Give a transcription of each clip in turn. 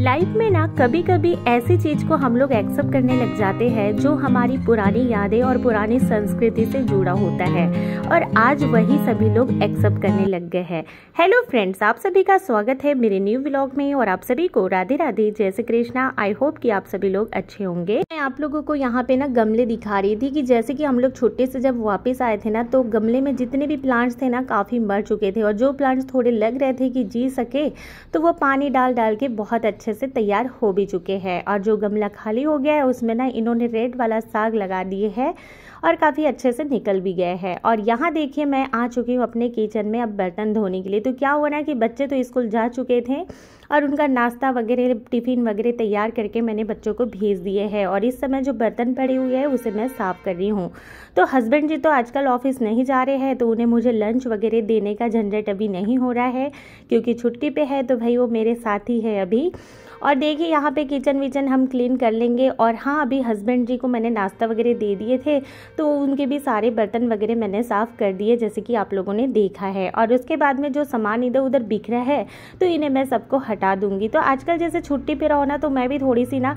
life में ना कभी कभी ऐसी चीज को हम लोग एक्सेप्ट करने लग जाते हैं जो हमारी पुरानी यादें और पुरानी संस्कृति से जुड़ा होता है और आज वही सभी लोग एक्सेप्ट करने लग गए हैं हेलो फ्रेंड्स आप सभी का स्वागत है मेरे न्यू ब्लॉग में और आप सभी को राधे राधे जय श्री कृष्णा आई होप कि आप सभी लोग अच्छे होंगे मैं आप लोगों को यहाँ पे ना गमले दिखा रही थी कि जैसे कि हम लोग छोटे से जब वापस आए थे ना तो गमले में जितने भी प्लांट्स थे ना काफी मर चुके थे और जो प्लांट्स थोड़े लग रहे थे कि जी सके तो वो पानी डाल डाल के बहुत अच्छा अच्छे से तैयार हो भी चुके हैं और जो गमला खाली हो गया है उसमें ना इन्होंने रेड वाला साग लगा दिए है और काफ़ी अच्छे से निकल भी गए हैं और यहाँ देखिए मैं आ चुकी हूँ अपने किचन में अब बर्तन धोने के लिए तो क्या हुआ ना कि बच्चे तो स्कूल जा चुके थे और उनका नाश्ता वगैरह टिफ़िन वगैरह तैयार करके मैंने बच्चों को भेज दिए है और इस समय जो बर्तन पड़े हुए हैं उसे मैं साफ़ कर रही हूँ तो हस्बैंड जी तो आजकल ऑफिस नहीं जा रहे हैं तो उन्हें मुझे लंच वगैरह देने का झंझट अभी नहीं हो रहा है क्योंकि छुट्टी पे है तो भाई वो मेरे साथ ही है अभी और देखिए यहाँ पे किचन विचन हम क्लीन कर लेंगे और हाँ अभी हस्बैंड जी को मैंने नाश्ता वगैरह दे दिए थे तो उनके भी सारे बर्तन वगैरह मैंने साफ़ कर दिए जैसे कि आप लोगों ने देखा है और उसके बाद में जो सामान इधर उधर बिखरा है तो इन्हें मैं सबको हट हटा दूंगी तो आजकल जैसे छुट्टी पे रहो ना तो मैं भी थोड़ी सी ना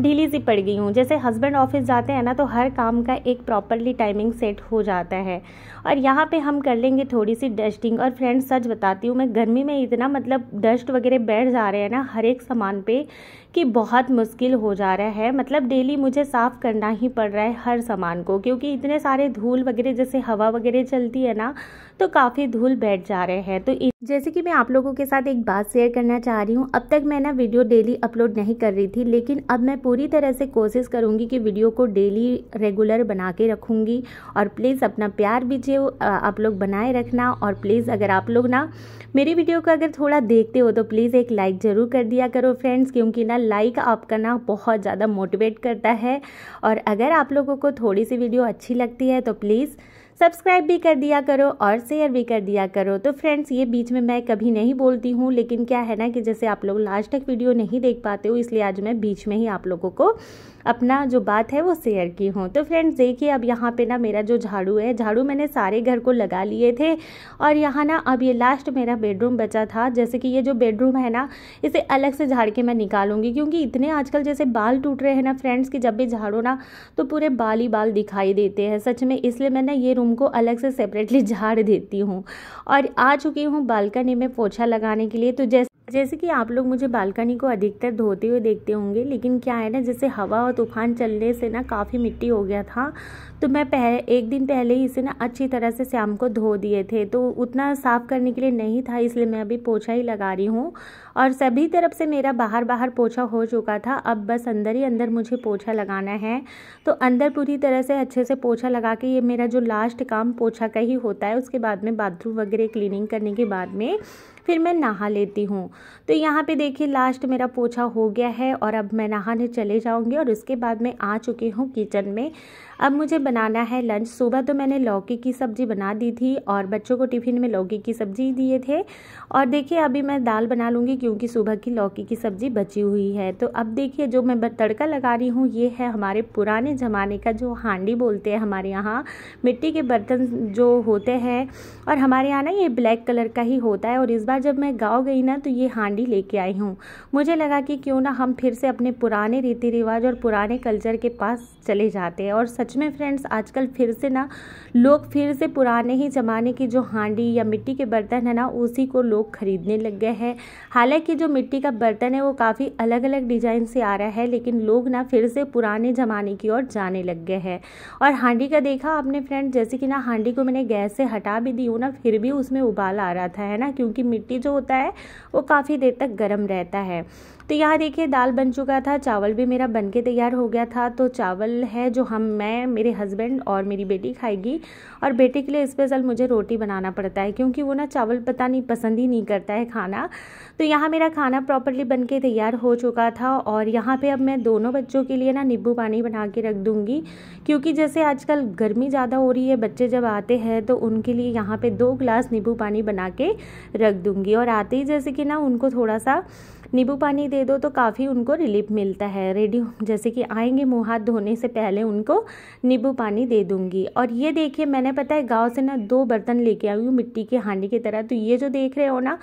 ढीली सी पड़ गई हूँ जैसे हस्बैंड ऑफिस जाते हैं ना तो हर काम का एक प्रॉपरली टाइमिंग सेट हो जाता है और यहाँ पे हम कर लेंगे थोड़ी सी डस्टिंग और फ्रेंड्स सच बताती हूँ मैं गर्मी में इतना मतलब डस्ट वगैरह बैठ जा रहे हैं ना हर एक सामान पे कि बहुत मुश्किल हो जा रहा है मतलब डेली मुझे साफ़ करना ही पड़ रहा है हर सामान को क्योंकि इतने सारे धूल वगैरह जैसे हवा वगैरह चलती है ना तो काफ़ी धूल बैठ जा रहे हैं तो जैसे कि मैं आप लोगों के साथ एक बात शेयर करना चाह रही हूँ अब तक मैं ना वीडियो डेली अपलोड नहीं कर रही थी लेकिन अब मैं पूरी तरह से कोशिश करूँगी कि वीडियो को डेली रेगुलर बना के रखूँगी और प्लीज़ अपना प्यार भी जो आप लोग बनाए रखना और प्लीज़ अगर आप लोग ना मेरी वीडियो को अगर थोड़ा देखते हो तो प्लीज़ एक लाइक ज़रूर कर दिया करो फ्रेंड्स क्योंकि ना लाइक आपका ना बहुत ज़्यादा मोटिवेट करता है और अगर आप लोगों को थोड़ी सी वीडियो अच्छी लगती है तो प्लीज़ सब्सक्राइब भी कर दिया करो और शेयर भी कर दिया करो तो फ्रेंड्स ये बीच में मैं कभी नहीं बोलती हूँ लेकिन क्या है ना कि जैसे आप लोग लास्ट तक वीडियो नहीं देख पाते हो इसलिए आज मैं बीच में ही आप लोगों को अपना जो बात है वो शेयर की हूँ तो फ्रेंड्स देखिए अब यहाँ पे ना मेरा जो झाड़ू है झाड़ू मैंने सारे घर को लगा लिए थे और यहाँ ना अब ये लास्ट मेरा बेडरूम बचा था जैसे कि ये जो बेडरूम है ना इसे अलग से झाड़ के मैं निकालूंगी क्योंकि इतने आजकल जैसे बाल टूट रहे हैं ना फ्रेंड्स कि जब भी झाड़ू ना तो पूरे बाल ही बाल दिखाई देते हैं सच में इसलिए मैं ये रूम उनको अलग से सेपरेटली झाड़ देती हूँ और आ चुकी हूँ बालकनी में पोछा लगाने के लिए तो जैसे जैसे कि आप लोग मुझे बालकनी को अधिकतर धोते हुए देखते होंगे लेकिन क्या है ना जैसे हवा और तूफान चलने से ना काफ़ी मिट्टी हो गया था तो मैं पहले एक दिन पहले ही इसे ना अच्छी तरह से शाम को धो दिए थे तो उतना साफ़ करने के लिए नहीं था इसलिए मैं अभी पोछा ही लगा रही हूँ और सभी तरफ से मेरा बाहर बाहर पोछा हो चुका था अब बस अंदर ही अंदर मुझे पोछा लगाना है तो अंदर पूरी तरह से अच्छे से पोछा लगा के ये मेरा जो लास्ट काम पोछा का ही होता है उसके बाद में बाथरूम वगैरह क्लीनिंग करने के बाद में फिर मैं नहा लेती हूँ तो यहाँ पे देखिए लास्ट मेरा पोछा हो गया है और अब मैं नहाने चले जाऊँगी और उसके बाद मैं आ चुकी हूँ किचन में अब मुझे बनाना है लंच सुबह तो मैंने लौकी की सब्ज़ी बना दी थी और बच्चों को टिफ़िन में लौकी की सब्ज़ी दिए थे और देखिए अभी मैं दाल बना लूँगी क्योंकि सुबह की लौकी की सब्ज़ी बची हुई है तो अब देखिए जो मैं तड़का लगा रही हूँ ये है हमारे पुराने ज़माने का जो हांडी बोलते हैं हमारे यहाँ मिट्टी के बर्तन जो होते हैं और हमारे यहाँ ना ये ब्लैक कलर का ही होता है और इस बार जब मैं गाँव गई ना तो ये हांडी लेके आई हूँ मुझे लगा कि क्यों ना हम फिर से अपने पुराने रीति रिवाज और पुराने कल्चर के पास चले जाते हैं और सच सच में फ्रेंड्स आजकल फिर से ना लोग फिर से पुराने ही ज़माने की जो हांडी या मिट्टी के बर्तन है ना उसी को लोग खरीदने लग गए हैं हालांकि जो मिट्टी का बर्तन है वो काफ़ी अलग अलग डिज़ाइन से आ रहा है लेकिन लोग ना फिर से पुराने ज़माने की ओर जाने लग गए हैं और हांडी का देखा आपने फ्रेंड जैसे कि ना हांडी को मैंने गैस से हटा भी दी हूँ ना फिर भी उसमें उबाल आ रहा था है ना क्योंकि मिट्टी जो होता है वो काफ़ी देर तक गर्म रहता है तो यहाँ देखिए दाल बन चुका था चावल भी मेरा बन के तैयार हो गया था तो चावल है जो हम मैं मेरे हस्बैंड और मेरी बेटी खाएगी और बेटे के लिए स्पेशल मुझे रोटी बनाना पड़ता है क्योंकि वो ना चावल पता नहीं पसंद ही नहीं करता है खाना तो यहाँ मेरा खाना प्रॉपरली बन के तैयार हो चुका था और यहाँ पर अब मैं दोनों बच्चों के लिए ना नींबू पानी बना के रख दूँगी क्योंकि जैसे आजकल गर्मी ज़्यादा हो रही है बच्चे जब आते हैं तो उनके लिए यहाँ पर दो ग्लास नींबू पानी बना के रख दूँगी और आते ही जैसे कि ना उनको थोड़ा सा नींबू पानी दे दो तो काफ़ी उनको रिलीफ मिलता है रेडी जैसे कि आएंगे मुँह हाथ धोने से पहले उनको नींबू पानी दे दूँगी और ये देखिए मैंने पता है गाँव से ना दो बर्तन लेके आई हूँ मिट्टी के हांडी की तरह तो ये जो देख रहे हो ना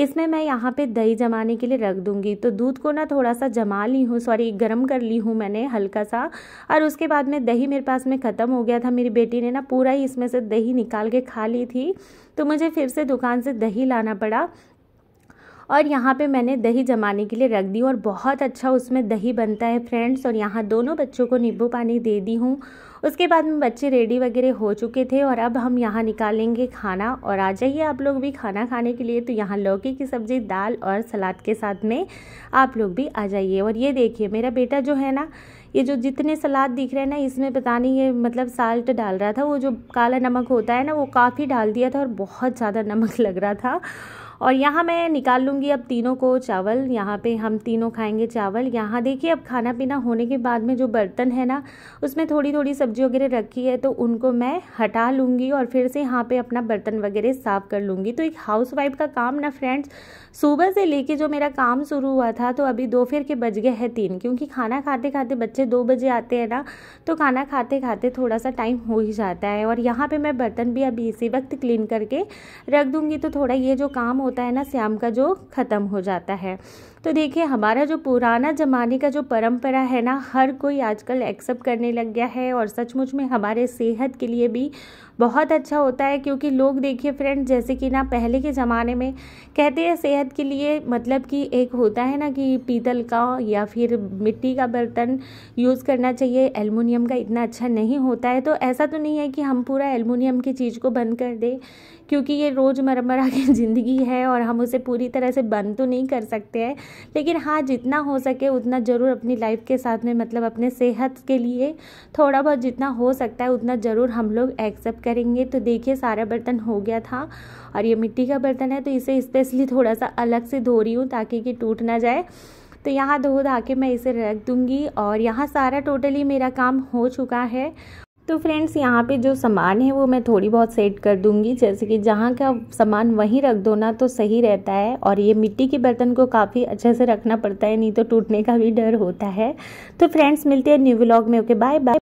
इसमें मैं यहाँ पर दही जमाने के लिए रख दूँगी तो दूध को ना थोड़ा सा जमा ली हूँ सॉरी गर्म कर ली हूँ मैंने हल्का सा और उसके बाद में दही मेरे पास में ख़त्म हो गया था मेरी बेटी ने ना पूरा ही इसमें से दही निकाल के खा ली थी तो मुझे फिर से दुकान से दही लाना पड़ा और यहाँ पे मैंने दही जमाने के लिए रख दी और बहुत अच्छा उसमें दही बनता है फ्रेंड्स और यहाँ दोनों बच्चों को नींबू पानी दे दी हूँ उसके बाद में बच्चे रेडी वगैरह हो चुके थे और अब हम यहाँ निकालेंगे खाना और आ जाइए आप लोग भी खाना खाने के लिए तो यहाँ लौकी की सब्ज़ी दाल और सलाद के साथ में आप लोग भी आ जाइए और ये देखिए मेरा बेटा जो है ना ये जो जितने सलाद दिख रहे हैं ना इसमें पता नहीं ये मतलब साल्ट डाल रहा था वो जो काला नमक होता है ना वो काफ़ी डाल दिया था और बहुत ज़्यादा नमक लग रहा था और यहाँ मैं निकाल लूँगी अब तीनों को चावल यहाँ पे हम तीनों खाएंगे चावल यहाँ देखिए अब खाना पीना होने के बाद में जो बर्तन है ना उसमें थोड़ी थोड़ी सब्जी वगैरह रखी है तो उनको मैं हटा लूँगी और फिर से यहाँ पर अपना बर्तन वगैरह साफ़ कर लूँगी तो एक हाउस वाइफ का काम ना फ्रेंड्स सुबह से लेके जो मेरा काम शुरू हुआ था तो अभी दोपहर के बज गए हैं तीन क्योंकि खाना खाते खाते बच्चे दो बजे आते हैं ना तो खाना खाते खाते थोड़ा सा टाइम हो ही जाता है और यहाँ पर मैं बर्तन भी अभी इसी वक्त क्लीन करके रख दूँगी तो थोड़ा ये जो काम होता है ना श्याम का जो ख़त्म हो जाता है तो देखिए हमारा जो पुराना ज़माने का जो परंपरा है ना हर कोई आजकल एक्सेप्ट करने लग गया है और सचमुच में हमारे सेहत के लिए भी बहुत अच्छा होता है क्योंकि लोग देखिए फ्रेंड जैसे कि ना पहले के ज़माने में कहते हैं सेहत के लिए मतलब कि एक होता है ना कि पीतल का या फिर मिट्टी का बर्तन यूज़ करना चाहिए एलमिनियम का इतना अच्छा नहीं होता है तो ऐसा तो नहीं है कि हम पूरा एलमिनियम की चीज़ को बंद कर दें क्योंकि ये रोज़मर्रा की ज़िंदगी है और हम उसे पूरी तरह से बंद तो नहीं कर सकते हैं लेकिन हाँ जितना हो सके उतना ज़रूर अपनी लाइफ के साथ में मतलब अपने सेहत के लिए थोड़ा बहुत जितना हो सकता है उतना ज़रूर हम लोग एक्सेप्ट करेंगे तो देखिए सारा बर्तन हो गया था और ये मिट्टी का बर्तन है तो इसे स्पेशली थोड़ा सा अलग से धो रही हूँ ताकि कि टूट ना जाए तो यहाँ धो धा के मैं इसे रख दूँगी और यहाँ सारा टोटली मेरा काम हो चुका है तो फ्रेंड्स यहाँ पे जो सामान है वो मैं थोड़ी बहुत सेट कर दूँगी जैसे कि जहाँ का सामान वहीं रख दो ना तो सही रहता है और ये मिट्टी के बर्तन को काफ़ी अच्छे से रखना पड़ता है नहीं तो टूटने का भी डर होता है तो फ्रेंड्स मिलते हैं न्यू ब्लॉग में ओके बाय बाय